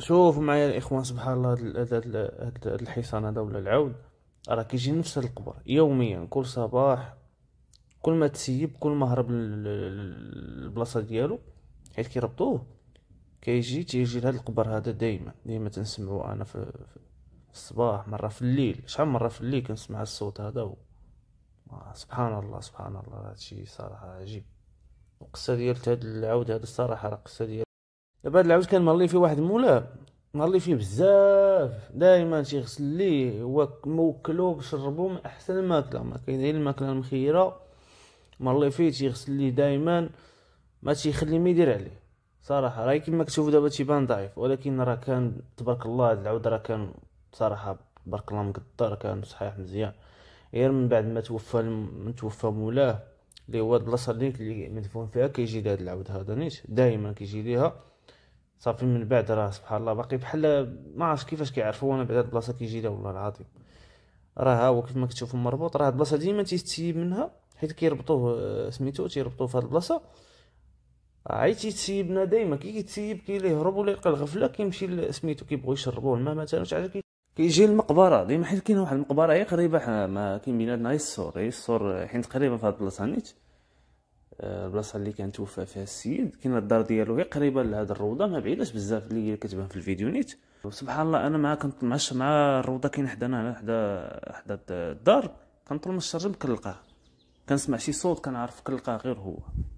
شوف معايا الاخوان سبحان الله هاد الحصان هذا ولا العود راه كيجي نفس القبر يوميا كل صباح كل ما تسيب كل ما هرب البلاصه ديالو حيت كيربطوه كيجي تيجي لهاد القبر هذا دائما دائما تنسمعو انا في, الصباح مره في الليل شحال مره في الليل كنسمع الصوت هذا و... آه، سبحان الله سبحان الله هادشي صراحه عجيب القصه ديال هاد العود هذا الصراحه راه قصه ديال دابا هاد العوج كان مالي فيه واحد مولاه مالي فيه بزاف دائما تيغسل ليه هو موكلو بشربو من احسن الماكله ما كاين غير الماكله المخيره مالي فيه تيغسل ليه دائما ما تيخلي ما يدير عليه صراحه راه كيما كتشوفوا دابا تيبان ضعيف ولكن راه كان تبارك الله هاد العود راه كان صراحه تبارك الله مقدر كان صحيح مزيان غير من بعد ما توفى من توفى مولاه اللي هو البلاصه اللي مدفون فيها كيجي هاد العود هذا نيت دائما كيجي ليها صافي من بعد راه سبحان الله باقي بحال ما عرفتش كيفاش كيعرفوا انا بعد هاد البلاصه كيجي لها والله العظيم راه ها هو كيف ما كتشوفوا مربوط راه هاد البلاصه ديما تيستيب منها حيت كيربطوه آه، سميتو تيربطوه في هاد البلاصه عيتي تسيبنا ديما دايما كي كيتسيب كي يهرب ولا يلقى الغفله كيمشي سميتو كيبغيو يشربوه الماء مثلا شي حاجه كيجي المقبره ديما حيت كاين واحد المقبره هي قريبه ما كاين بيناتنا غير السور غير السور آه، حيت تقريبا في هاد البلاصه نيت البلاصه اللي كان توفى فيها السيد كاين الدار ديالو هي قريبه لهذا الروضه ما بعيداش بزاف اللي كتبان في الفيديو نيت وسبحان الله انا مع كنت مع مع الروضه كاين حدانا هنا حدا حدا الدار كنطل من الشرجم كنلقاه كنسمع شي صوت كنعرف كنلقاه غير هو